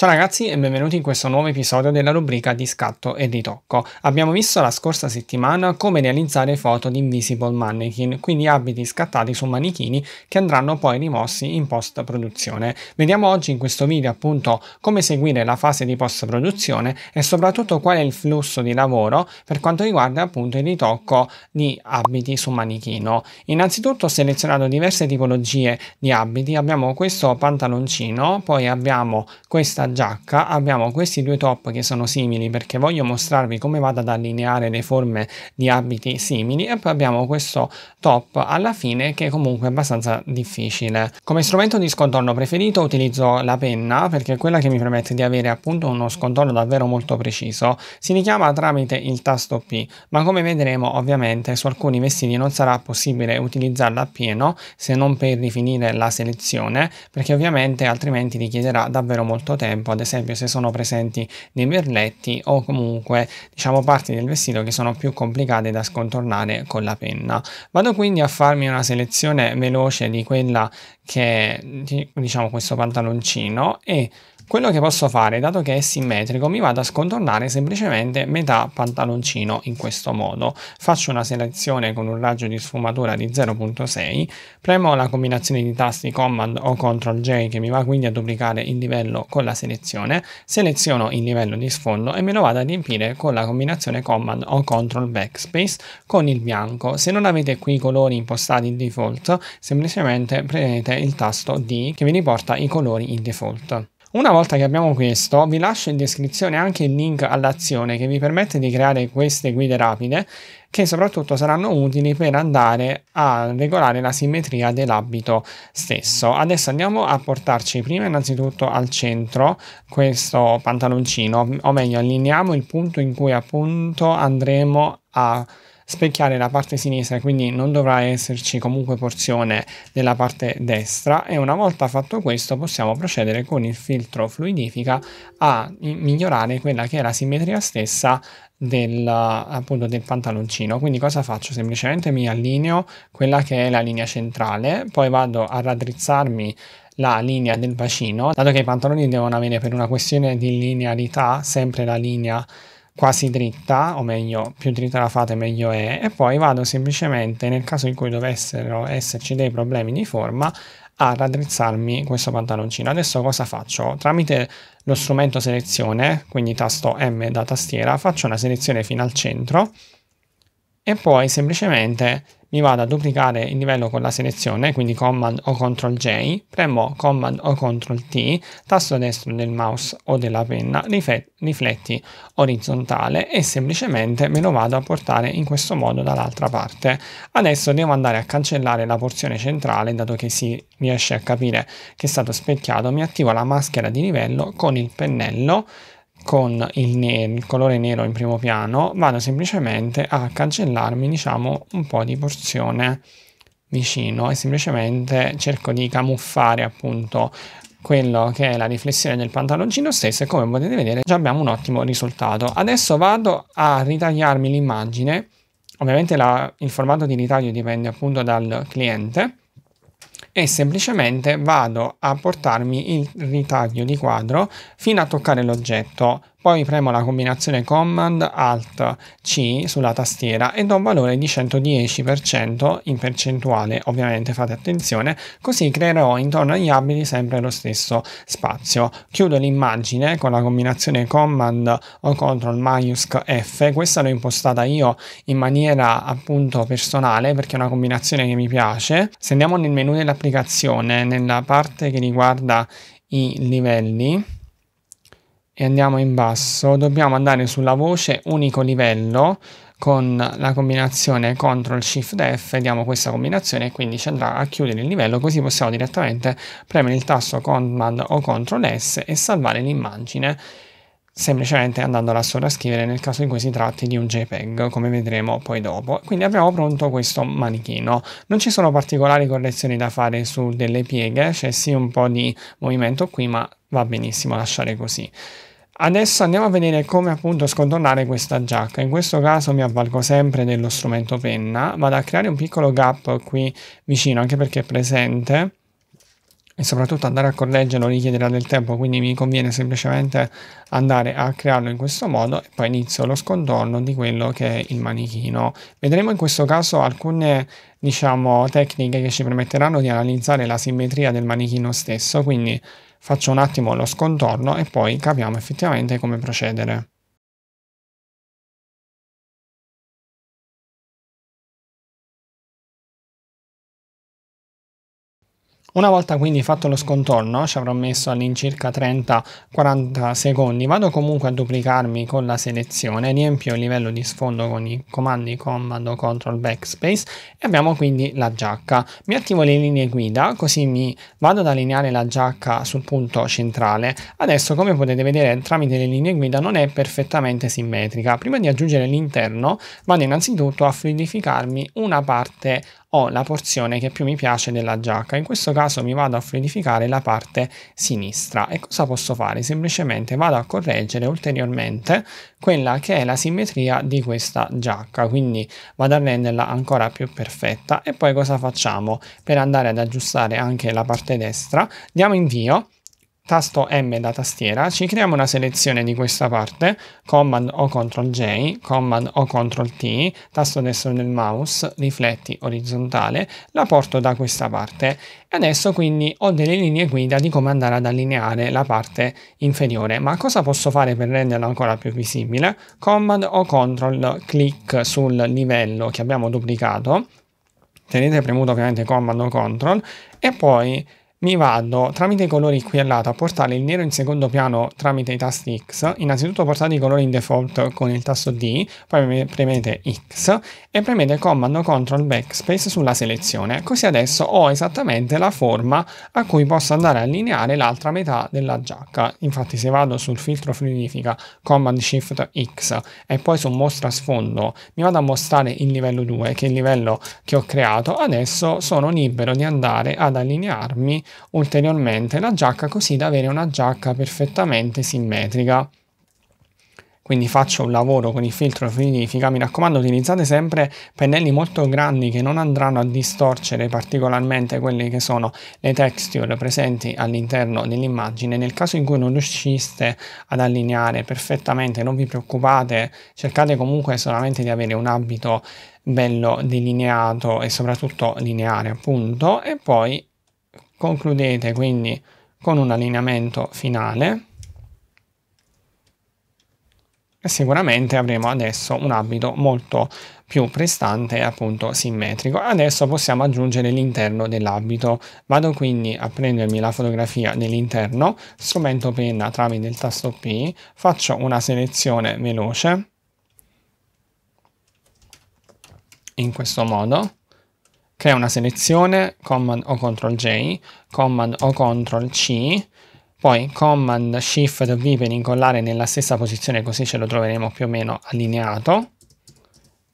Ciao ragazzi e benvenuti in questo nuovo episodio della rubrica di scatto e ritocco. Abbiamo visto la scorsa settimana come realizzare foto di Invisible Mannequin, quindi abiti scattati su manichini che andranno poi rimossi in post produzione. Vediamo oggi in questo video appunto come seguire la fase di post produzione e soprattutto qual è il flusso di lavoro per quanto riguarda appunto il ritocco di abiti su manichino. Innanzitutto ho selezionato diverse tipologie di abiti, abbiamo questo pantaloncino, poi abbiamo questa giacca abbiamo questi due top che sono simili perché voglio mostrarvi come vado ad allineare le forme di abiti simili e poi abbiamo questo top alla fine che comunque è abbastanza difficile. Come strumento di scontorno preferito utilizzo la penna perché è quella che mi permette di avere appunto uno scontorno davvero molto preciso. Si richiama tramite il tasto P ma come vedremo ovviamente su alcuni vestiti non sarà possibile utilizzarla appieno se non per rifinire la selezione perché ovviamente altrimenti richiederà davvero molto tempo tempo, ad esempio se sono presenti dei merletti o comunque diciamo parti del vestito che sono più complicate da scontornare con la penna. Vado quindi a farmi una selezione veloce di quella che diciamo questo pantaloncino e quello che posso fare, dato che è simmetrico, mi vado a scontornare semplicemente metà pantaloncino in questo modo. Faccio una selezione con un raggio di sfumatura di 0.6, premo la combinazione di tasti Command o Ctrl J che mi va quindi a duplicare il livello con la selezione, seleziono il livello di sfondo e me lo vado a riempire con la combinazione Command o Ctrl Backspace con il bianco. Se non avete qui i colori impostati in default, semplicemente premete il tasto D che vi riporta i colori in default. Una volta che abbiamo questo, vi lascio in descrizione anche il link all'azione che vi permette di creare queste guide rapide che soprattutto saranno utili per andare a regolare la simmetria dell'abito stesso. Adesso andiamo a portarci prima innanzitutto al centro questo pantaloncino, o meglio allineiamo il punto in cui appunto andremo a specchiare la parte sinistra, quindi non dovrà esserci comunque porzione della parte destra e una volta fatto questo possiamo procedere con il filtro fluidifica a migliorare quella che è la simmetria stessa del, appunto, del pantaloncino. Quindi cosa faccio? Semplicemente mi allineo quella che è la linea centrale, poi vado a raddrizzarmi la linea del bacino, dato che i pantaloni devono avere per una questione di linearità sempre la linea quasi dritta, o meglio, più dritta la fate meglio è, e poi vado semplicemente, nel caso in cui dovessero esserci dei problemi di forma, a raddrizzarmi questo pantaloncino. Adesso cosa faccio? Tramite lo strumento selezione, quindi tasto M da tastiera, faccio una selezione fino al centro, e poi semplicemente mi vado a duplicare il livello con la selezione, quindi Command o Ctrl J, premo Command o Ctrl T, tasto destro del mouse o della penna, rifletti orizzontale e semplicemente me lo vado a portare in questo modo dall'altra parte. Adesso devo andare a cancellare la porzione centrale, dato che si riesce a capire che è stato specchiato, mi attivo la maschera di livello con il pennello, con il, nero, il, colore nero in primo piano vado semplicemente a cancellarmi diciamo un po' di porzione vicino e semplicemente cerco di camuffare appunto quello che è la riflessione del pantaloncino stesso e come potete vedere già abbiamo un ottimo risultato adesso vado a ritagliarmi l'immagine ovviamente la, il formato di ritaglio dipende appunto dal cliente e semplicemente vado a portarmi il ritaglio di quadro fino a toccare l'oggetto poi premo la combinazione Command Alt C sulla tastiera e do un valore di 110% in percentuale, ovviamente fate attenzione, così creerò intorno agli abiti sempre lo stesso spazio. Chiudo l'immagine con la combinazione Command o Ctrl maiusc F, questa l'ho impostata io in maniera appunto personale perché è una combinazione che mi piace. Se andiamo nel menu dell'applicazione, nella parte che riguarda i livelli, e andiamo in basso, dobbiamo andare sulla voce unico livello con la combinazione CTRL SHIFT F, diamo questa combinazione e quindi ci andrà a chiudere il livello, così possiamo direttamente premere il tasto Command o CTRL S e salvare l'immagine semplicemente andandola a sovrascrivere nel caso in cui si tratti di un JPEG, come vedremo poi dopo. Quindi abbiamo pronto questo manichino. Non ci sono particolari correzioni da fare su delle pieghe, c'è sì un po' di movimento qui, ma va benissimo lasciare così. Adesso andiamo a vedere come appunto scontornare questa giacca, in questo caso mi avvalgo sempre dello strumento penna, vado a creare un piccolo gap qui vicino anche perché è presente e soprattutto andare a correggerlo richiederà del tempo, quindi mi conviene semplicemente andare a crearlo in questo modo e poi inizio lo scontorno di quello che è il manichino. Vedremo in questo caso alcune diciamo tecniche che ci permetteranno di analizzare la simmetria del manichino stesso, quindi Faccio un attimo lo scontorno e poi capiamo effettivamente come procedere. Una volta quindi fatto lo scontorno, ci avrò messo all'incirca 30-40 secondi, vado comunque a duplicarmi con la selezione, riempio il livello di sfondo con i comandi comando control backspace e abbiamo quindi la giacca. Mi attivo le linee guida, così mi vado ad allineare la giacca sul punto centrale. Adesso come potete vedere tramite le linee guida non è perfettamente simmetrica. Prima di aggiungere l'interno vado innanzitutto a fluidificarmi una parte ho la porzione che più mi piace della giacca. In questo caso mi vado a fluidificare la parte sinistra e cosa posso fare? Semplicemente vado a correggere ulteriormente quella che è la simmetria di questa giacca, quindi vado a renderla ancora più perfetta e poi cosa facciamo? Per andare ad aggiustare anche la parte destra diamo invio tasto M da tastiera, ci creiamo una selezione di questa parte, Command o Ctrl J, Command o Ctrl T, tasto destro del mouse, rifletti orizzontale, la porto da questa parte. E adesso quindi ho delle linee guida di come andare ad allineare la parte inferiore, ma cosa posso fare per renderla ancora più visibile? Command o Ctrl, clic sul livello che abbiamo duplicato, tenete premuto ovviamente Command o Ctrl, e poi mi vado tramite i colori qui al lato a portare il nero in secondo piano tramite i tasti X, innanzitutto portate i colori in default con il tasto D, poi premete X e premete comando CTRL backspace sulla selezione, così adesso ho esattamente la forma a cui posso andare a allineare l'altra metà della giacca, infatti se vado sul filtro fluidifica command shift X e poi su mostra sfondo mi vado a mostrare il livello 2 che è il livello che ho creato, adesso sono libero di andare ad allinearmi ulteriormente la giacca così da avere una giacca perfettamente simmetrica quindi faccio un lavoro con il filtro finifica, mi raccomando utilizzate sempre pennelli molto grandi che non andranno a distorcere particolarmente quelle che sono le texture presenti all'interno dell'immagine, nel caso in cui non riusciste ad allineare perfettamente non vi preoccupate, cercate comunque solamente di avere un abito bello delineato e soprattutto lineare appunto e poi concludete quindi con un allineamento finale e sicuramente avremo adesso un abito molto più prestante e appunto simmetrico. Adesso possiamo aggiungere l'interno dell'abito. Vado quindi a prendermi la fotografia dell'interno, strumento penna tramite il tasto P, faccio una selezione veloce in questo modo Crea una selezione, Command o Ctrl J, Command o Ctrl C, poi Command Shift V per incollare nella stessa posizione così ce lo troveremo più o meno allineato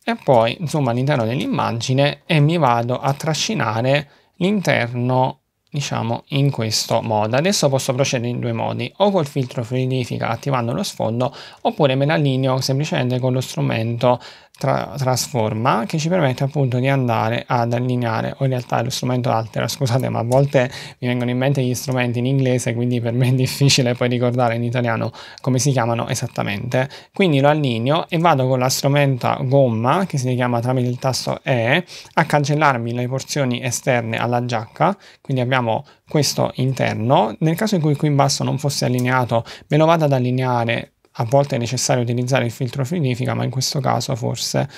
e poi zoom all'interno dell'immagine e mi vado a trascinare l'interno diciamo in questo modo adesso posso procedere in due modi o col filtro fluidifica attivando lo sfondo oppure me la lineo semplicemente con lo strumento tra trasforma che ci permette appunto di andare ad allineare o in realtà è lo strumento altera scusate ma a volte mi vengono in mente gli strumenti in inglese quindi per me è difficile poi ricordare in italiano come si chiamano esattamente quindi lo allineo e vado con la strumenta gomma che si chiama tramite il tasto E a cancellarmi le porzioni esterne alla giacca quindi abbiamo questo interno nel caso in cui qui in basso non fosse allineato me lo vado ad allineare a volte è necessario utilizzare il filtro fluidifica, ma in questo caso forse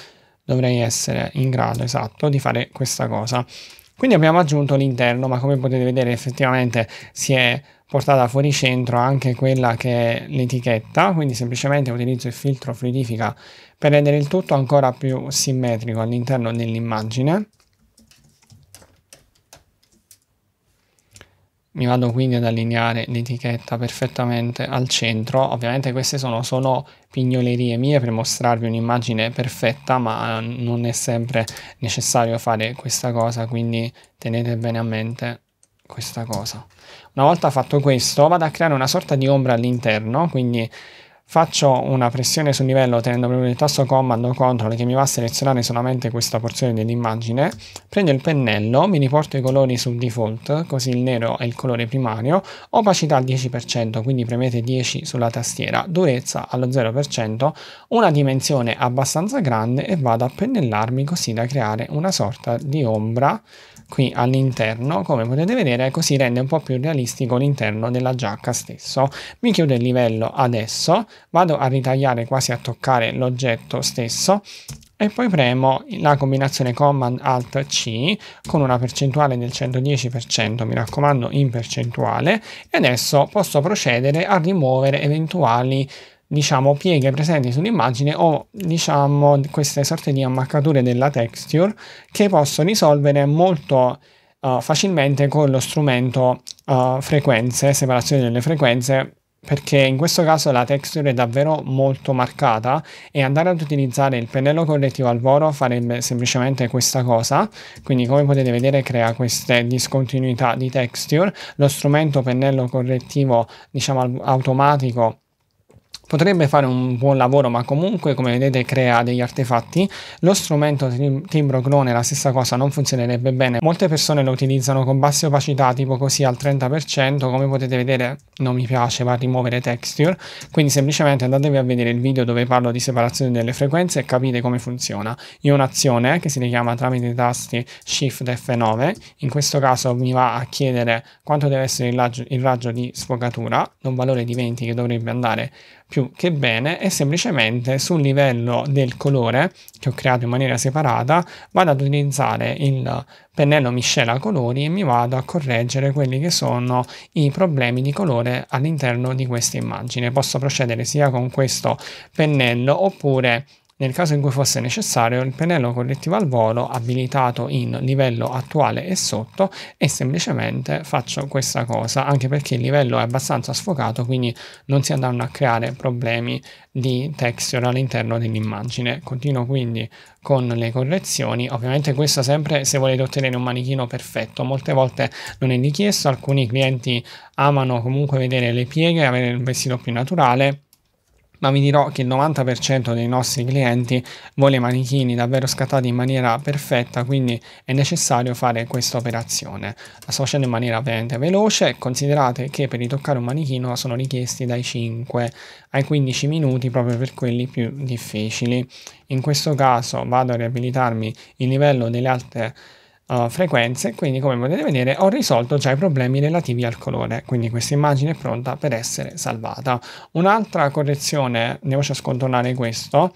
dovrei essere in grado esatto di fare questa cosa. Quindi abbiamo aggiunto l'interno, ma come potete vedere effettivamente si è portata fuori centro anche quella che è l'etichetta, quindi semplicemente utilizzo il filtro fluidifica per rendere il tutto ancora più simmetrico all'interno dell'immagine. mi vado quindi ad allineare l'etichetta perfettamente al centro. Ovviamente queste sono solo pignolerie mie per mostrarvi un'immagine perfetta, ma ehm, non è sempre necessario fare questa cosa, quindi tenete bene a mente questa cosa. Una volta fatto questo vado a creare una sorta di ombra all'interno, quindi faccio una pressione sul livello tenendo premuto il tasto Command o Control che mi va a selezionare solamente questa porzione dell'immagine, prendo il pennello, mi riporto i colori sul default, così il nero è il colore primario, opacità al 10%, quindi premete 10 sulla tastiera, durezza allo 0%, una dimensione abbastanza grande e vado a pennellarmi così da creare una sorta di ombra qui all'interno, come potete vedere, così ecco, rende un po' più realistico l'interno della giacca stesso. Mi chiudo il livello adesso, vado a ritagliare quasi a toccare l'oggetto stesso e poi premo la combinazione Command Alt C con una percentuale del 110%, mi raccomando in percentuale, e adesso posso procedere a rimuovere eventuali diciamo, pieghe presenti sull'immagine o diciamo, queste sorte di ammaccature della texture che posso risolvere molto uh, facilmente con lo strumento uh, frequenze, separazione delle frequenze perché in questo caso la texture è davvero molto marcata e andare ad utilizzare il pennello correttivo al volo farebbe semplicemente questa cosa quindi come potete vedere crea queste discontinuità di texture lo strumento pennello correttivo diciamo automatico potrebbe fare un buon lavoro ma comunque come vedete crea degli artefatti lo strumento timbro clone la stessa cosa non funzionerebbe bene molte persone lo utilizzano con basse opacità tipo così al 30% come potete vedere non mi piace va a rimuovere texture quindi semplicemente andatevi a vedere il video dove parlo di separazione delle frequenze e capite come funziona io ho un'azione che si richiama tramite i tasti shift F9 in questo caso mi va a chiedere quanto deve essere il raggio, il raggio di sfogatura da un valore di 20 che dovrebbe andare più che bene e semplicemente sul livello del colore che ho creato in maniera separata vado ad utilizzare il pennello miscela colori e mi vado a correggere quelli che sono i problemi di colore all'interno di questa immagine. Posso procedere sia con questo pennello oppure nel caso in cui fosse necessario, il pennello collettivo al volo abilitato in livello attuale e sotto e semplicemente faccio questa cosa, anche perché il livello è abbastanza sfocato, quindi non si andranno a creare problemi di texture all'interno dell'immagine. Continuo quindi con le correzioni, ovviamente questo sempre se volete ottenere un manichino perfetto, molte volte non è richiesto, alcuni clienti amano comunque vedere le pieghe, avere il vestito più naturale, ma vi dirò che il 90% dei nostri clienti vuole manichini davvero scattati in maniera perfetta, quindi è necessario fare questa operazione, La associando in maniera veramente veloce, considerate che per ritoccare un manichino sono richiesti dai 5 ai 15 minuti proprio per quelli più difficili. In questo caso vado a riabilitarmi il livello delle altre uh, frequenze, quindi come potete vedere ho risolto già i problemi relativi al colore, quindi questa immagine è pronta per essere salvata. Un'altra correzione, ne voce a scontornare questo,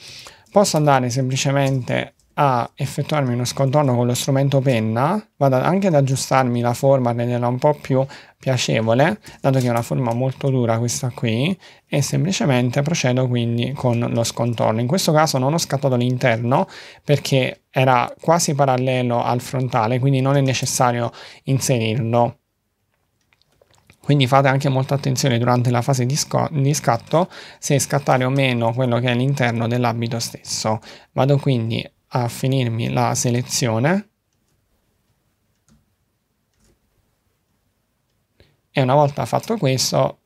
posso andare semplicemente a effettuarmi uno scontorno con lo strumento penna, vado anche ad aggiustarmi la forma, renderla un po' più piacevole, dato che è una forma molto dura questa qui, e semplicemente procedo quindi con lo scontorno. In questo caso non ho scattato l'interno perché era quasi parallelo al frontale, quindi non è necessario inserirlo. Quindi fate anche molta attenzione durante la fase di, di, scatto se scattare o meno quello che è l'interno dell'abito stesso. Vado quindi a finirmi la selezione e una volta fatto questo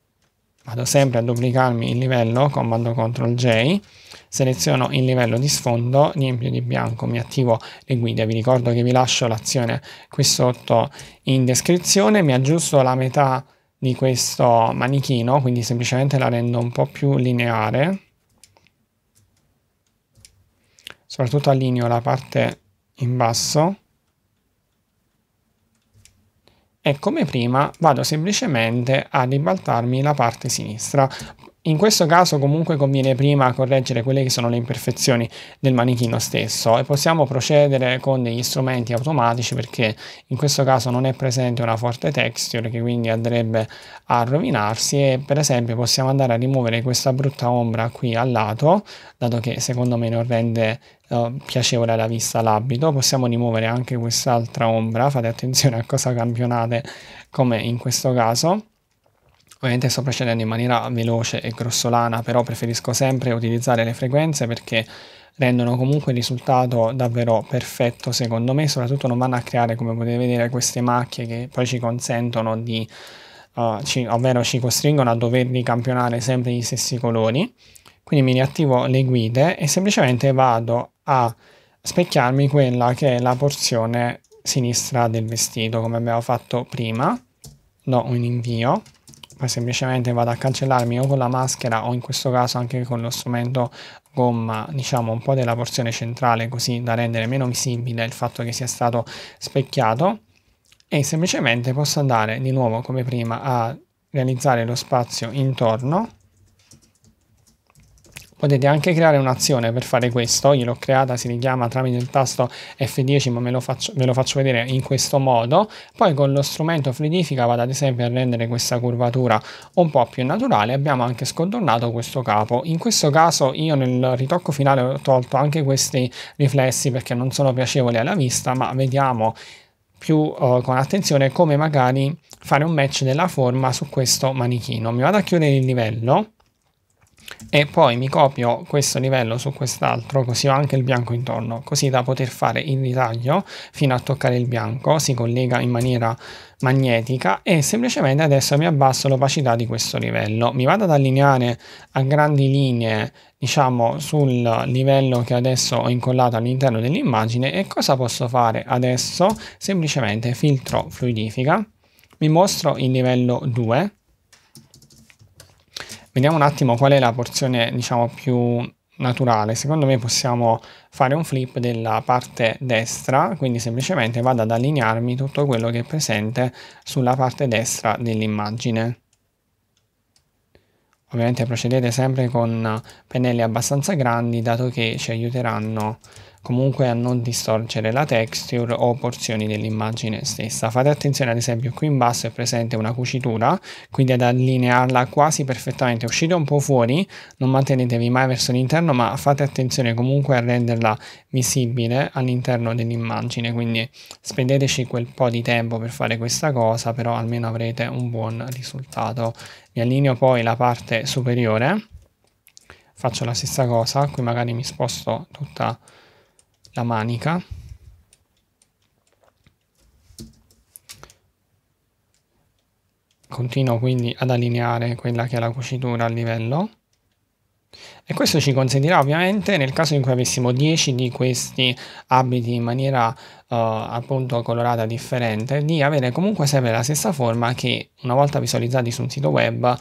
vado sempre a duplicarmi il livello, comando CTRL J, seleziono il livello di sfondo, riempio di bianco, mi attivo le guide, vi ricordo che vi lascio l'azione qui sotto in descrizione, mi aggiusto la metà di questo manichino, quindi semplicemente la rendo un po' più lineare, soprattutto allineo la parte in basso e come prima vado semplicemente a ribaltarmi la parte sinistra in questo caso comunque conviene prima correggere quelle che sono le imperfezioni del manichino stesso e possiamo procedere con degli strumenti automatici perché in questo caso non è presente una forte texture che quindi andrebbe a rovinarsi e per esempio possiamo andare a rimuovere questa brutta ombra qui al lato dato che secondo me non rende eh, piacevole alla vista l'abito possiamo rimuovere anche quest'altra ombra fate attenzione a cosa campionate come in questo caso Ovviamente sto procedendo in maniera veloce e grossolana, però preferisco sempre utilizzare le frequenze perché rendono comunque il risultato davvero perfetto secondo me, soprattutto non vanno a creare come potete vedere queste macchie che poi ci consentono di, uh, ci, ovvero ci costringono a dover ricampionare sempre gli stessi colori. Quindi mi riattivo le guide e semplicemente vado a specchiarmi quella che è la porzione sinistra del vestito come abbiamo fatto prima. Do un invio poi semplicemente vado a cancellarmi o con la maschera o in questo caso anche con lo strumento gomma diciamo un po' della porzione centrale così da rendere meno visibile il fatto che sia stato specchiato e semplicemente posso andare di nuovo come prima a realizzare lo spazio intorno Potete anche creare un'azione per fare questo, io l'ho creata, si richiama tramite il tasto F10 ma lo faccio, ve lo faccio vedere in questo modo, poi con lo strumento fluidifica vado ad esempio a rendere questa curvatura un po' più naturale, abbiamo anche scontornato questo capo, in questo caso io nel ritocco finale ho tolto anche questi riflessi perché non sono piacevoli alla vista, ma vediamo più uh, con attenzione come magari fare un match della forma su questo manichino. Mi vado a chiudere il livello e poi mi copio questo livello su quest'altro così ho anche il bianco intorno così da poter fare il ritaglio fino a toccare il bianco si collega in maniera magnetica e semplicemente adesso mi abbasso l'opacità di questo livello mi vado ad allineare a grandi linee diciamo sul livello che adesso ho incollato all'interno dell'immagine e cosa posso fare adesso semplicemente filtro fluidifica mi mostro il livello 2 Vediamo un attimo qual è la porzione diciamo più naturale. Secondo me possiamo fare un flip della parte destra, quindi semplicemente vado ad allinearmi tutto quello che è presente sulla parte destra dell'immagine. Ovviamente procedete sempre con pennelli abbastanza grandi dato che ci aiuteranno comunque a non distorcere la texture o porzioni dell'immagine stessa. Fate attenzione ad esempio qui in basso è presente una cucitura, quindi ad allinearla quasi perfettamente. Uscite un po' fuori, non mantenetevi mai verso l'interno, ma fate attenzione comunque a renderla visibile all'interno dell'immagine, quindi spendeteci quel po' di tempo per fare questa cosa, però almeno avrete un buon risultato. Mi allineo poi la parte superiore faccio la stessa cosa, qui magari mi sposto tutta la manica continuo quindi ad allineare quella che è la cucitura al livello e questo ci consentirà ovviamente nel caso in cui avessimo 10 di questi abiti in maniera eh, appunto colorata differente di avere comunque sempre la stessa forma che una volta visualizzati su un sito web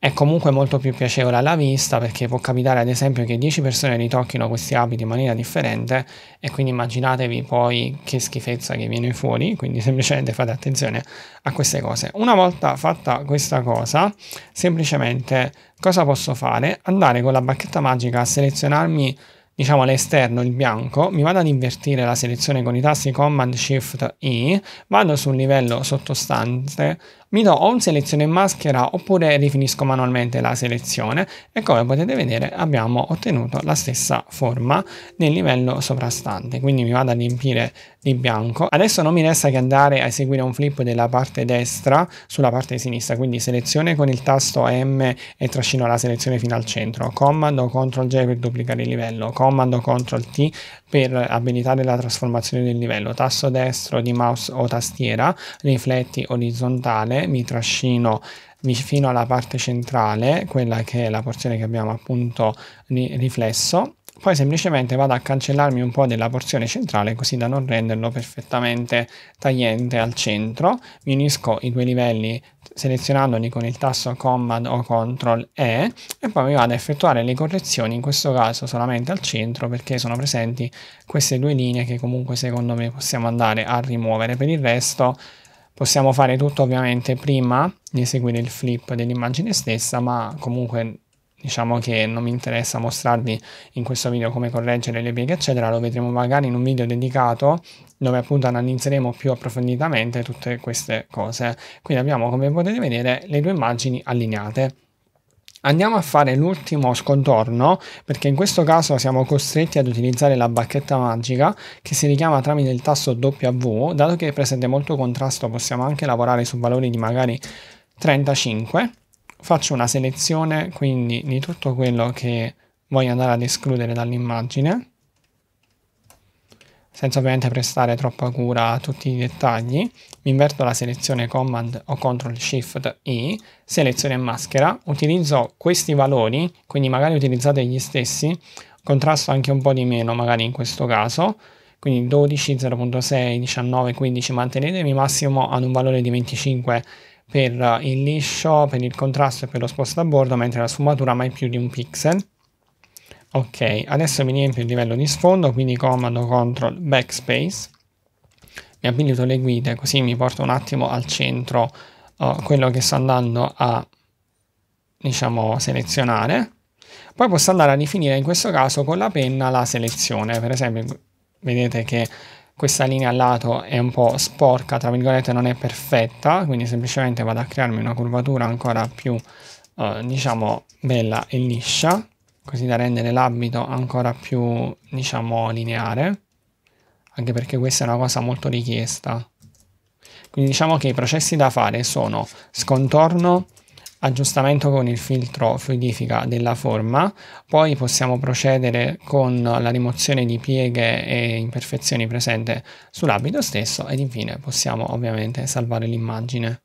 è comunque molto più piacevole alla vista perché può capitare ad esempio che 10 persone ritocchino questi abiti in maniera differente e quindi immaginatevi poi che schifezza che viene fuori, quindi semplicemente fate attenzione a queste cose. Una volta fatta questa cosa, semplicemente cosa posso fare? Andare con la bacchetta magica a selezionarmi diciamo all'esterno il bianco, mi vado ad invertire la selezione con i tasti Command Shift I, vado sul livello sottostante, mi do o un selezione in maschera oppure rifinisco manualmente la selezione e come potete vedere abbiamo ottenuto la stessa forma nel livello soprastante quindi mi vado a riempire di bianco adesso non mi resta che andare a eseguire un flip della parte destra sulla parte sinistra quindi selezione con il tasto M e trascino la selezione fino al centro comando CTRL J per duplicare il livello comando CTRL T per abilitare la trasformazione del livello. Tasto destro di mouse o tastiera, rifletti orizzontale, mi trascino fino alla parte centrale, quella che è la porzione che abbiamo appunto riflesso poi semplicemente vado a cancellarmi un po' della porzione centrale così da non renderlo perfettamente tagliente al centro. Mi unisco i due livelli selezionandoli con il tasto Command o control E e poi mi vado a effettuare le correzioni, in questo caso solamente al centro perché sono presenti queste due linee che comunque secondo me possiamo andare a rimuovere. Per il resto possiamo fare tutto ovviamente prima di eseguire il flip dell'immagine stessa ma comunque diciamo che non mi interessa mostrarvi in questo video come correggere le pieghe eccetera, lo vedremo magari in un video dedicato dove appunto analizzeremo più approfonditamente tutte queste cose. Quindi abbiamo come potete vedere le due immagini allineate. Andiamo a fare l'ultimo scontorno perché in questo caso siamo costretti ad utilizzare la bacchetta magica che si richiama tramite il tasto W, dato che è presente molto contrasto possiamo anche lavorare su valori di magari 35 faccio una selezione quindi di tutto quello che voglio andare ad escludere dall'immagine senza ovviamente prestare troppa cura a tutti i dettagli, mi inverto la selezione Command o Ctrl Shift I, selezione maschera, utilizzo questi valori, quindi magari utilizzate gli stessi, contrasto anche un po' di meno magari in questo caso, quindi 12, 0.6, 19, 15, mantenetemi massimo ad un valore di 25 per il liscio, per il contrasto e per lo spostabordo, mentre la sfumatura mai più di un pixel. Ok, adesso mi riempio il livello di sfondo, quindi comando CTRL Backspace. Mi abilito le guide, così mi porto un attimo al centro uh, quello che sto andando a, diciamo, selezionare. Poi posso andare a definire in questo caso con la penna la selezione, per esempio vedete che questa linea al lato è un po' sporca, tra virgolette non è perfetta, quindi semplicemente vado a crearmi una curvatura ancora più, eh, diciamo, bella e liscia, così da rendere l'abito ancora più, diciamo, lineare, anche perché questa è una cosa molto richiesta. Quindi diciamo che i processi da fare sono scontorno, aggiustamento con il filtro fluidifica della forma, poi possiamo procedere con la rimozione di pieghe e imperfezioni presenti sull'abito stesso ed infine possiamo ovviamente salvare l'immagine.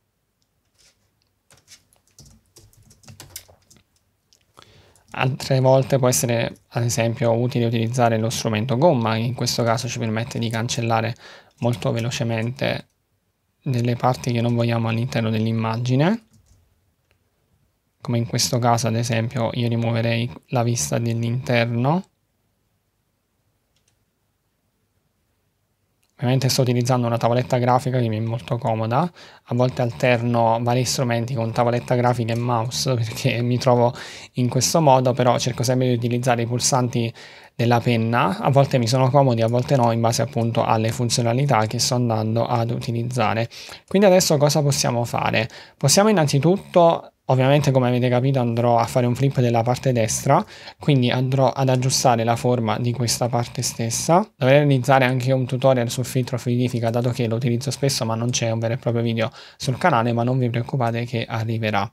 Altre volte può essere ad esempio utile utilizzare lo strumento gomma, che in questo caso ci permette di cancellare molto velocemente delle parti che non vogliamo all'interno dell'immagine come in questo caso ad esempio io rimuoverei la vista dell'interno Ovviamente sto utilizzando una tavoletta grafica che mi è molto comoda, a volte alterno vari strumenti con tavoletta grafica e mouse perché mi trovo in questo modo, però cerco sempre di utilizzare i pulsanti della penna, a volte mi sono comodi, a volte no, in base appunto alle funzionalità che sto andando ad utilizzare. Quindi adesso cosa possiamo fare? Possiamo innanzitutto Ovviamente come avete capito andrò a fare un flip della parte destra, quindi andrò ad aggiustare la forma di questa parte stessa. Dovrei realizzare anche un tutorial sul filtro fluidifica dato che lo utilizzo spesso ma non c'è un vero e proprio video sul canale ma non vi preoccupate che arriverà.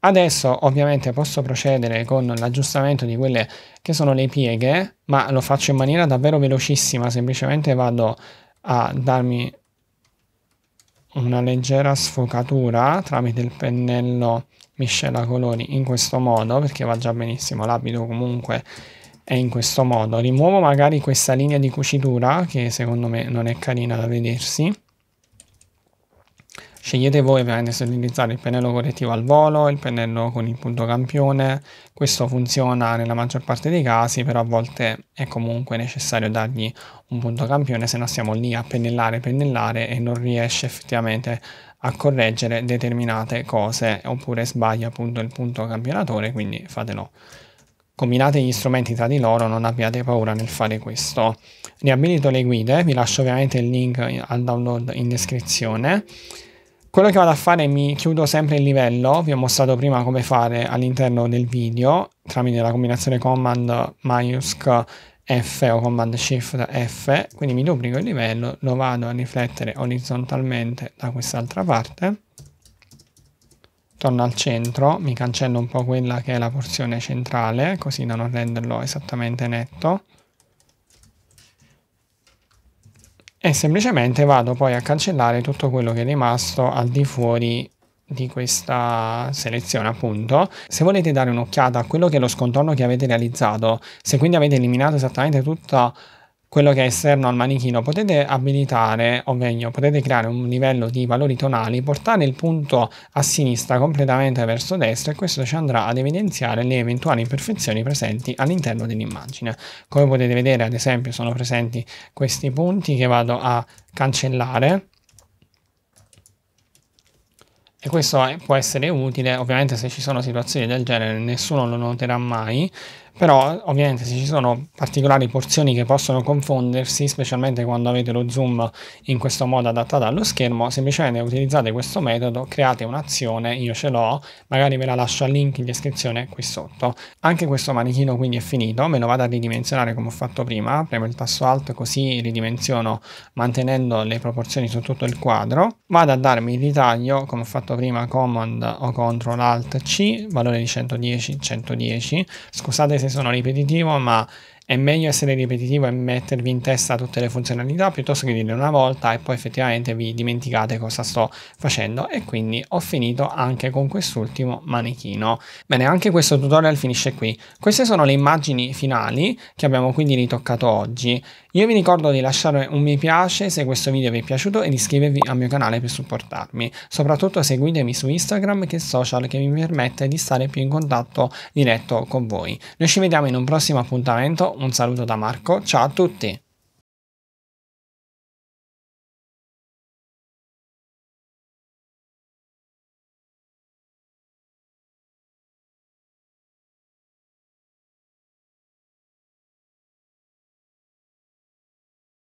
Adesso ovviamente posso procedere con l'aggiustamento di quelle che sono le pieghe ma lo faccio in maniera davvero velocissima, semplicemente vado a darmi una leggera sfocatura tramite il pennello miscela colori in questo modo perché va già benissimo l'abito comunque è in questo modo rimuovo magari questa linea di cucitura che secondo me non è carina da vedersi Scegliete voi ovviamente se utilizzare il pennello correttivo al volo, il pennello con il punto campione, questo funziona nella maggior parte dei casi, però a volte è comunque necessario dargli un punto campione, se no stiamo lì a pennellare, pennellare e non riesce effettivamente a correggere determinate cose, oppure sbaglia appunto il punto campionatore, quindi fatelo combinate gli strumenti tra di loro, non abbiate paura nel fare questo. Riabilito le guide, vi lascio ovviamente il link al download in descrizione. Quello che vado a fare mi chiudo sempre il livello, vi ho mostrato prima come fare all'interno del video tramite la combinazione command maiusc F o command shift F, quindi mi duplico il livello, lo vado a riflettere orizzontalmente da quest'altra parte, torno al centro, mi cancello un po' quella che è la porzione centrale, così da non renderlo esattamente netto, e semplicemente vado poi a cancellare tutto quello che è rimasto al di fuori di questa selezione appunto se volete dare un'occhiata a quello che è lo scontorno che avete realizzato se quindi avete eliminato esattamente tutta quello che è esterno al manichino, potete abilitare, o meglio, potete creare un livello di valori tonali, portare il punto a sinistra completamente verso destra e questo ci andrà ad evidenziare le eventuali imperfezioni presenti all'interno dell'immagine. Come potete vedere, ad esempio, sono presenti questi punti che vado a cancellare, e questo può essere utile, ovviamente se ci sono situazioni del genere nessuno lo noterà mai, però ovviamente se ci sono particolari porzioni che possono confondersi, specialmente quando avete lo zoom in questo modo adattato allo schermo, semplicemente utilizzate questo metodo, create un'azione, io ce l'ho, magari ve la lascio al link in descrizione qui sotto. Anche questo manichino quindi è finito, me lo vado a ridimensionare come ho fatto prima, premo il tasto alt così ridimensiono mantenendo le proporzioni su tutto il quadro, vado a darmi il ritaglio come ho fatto prima command o control alt c, valore di 110, 110, scusate se sono ripetitivo, ma è meglio essere ripetitivo e mettervi in testa tutte le funzionalità piuttosto che dire una volta e poi effettivamente vi dimenticate cosa sto facendo e quindi ho finito anche con quest'ultimo manichino. Bene, anche questo tutorial finisce qui. Queste sono le immagini finali che abbiamo quindi ritoccato oggi. Io vi ricordo di lasciare un mi piace se questo video vi è piaciuto e di iscrivervi al mio canale per supportarmi. Soprattutto seguitemi su Instagram che è social che mi permette di stare più in contatto diretto con voi. Noi ci vediamo in un prossimo appuntamento, un saluto da Marco, ciao a tutti!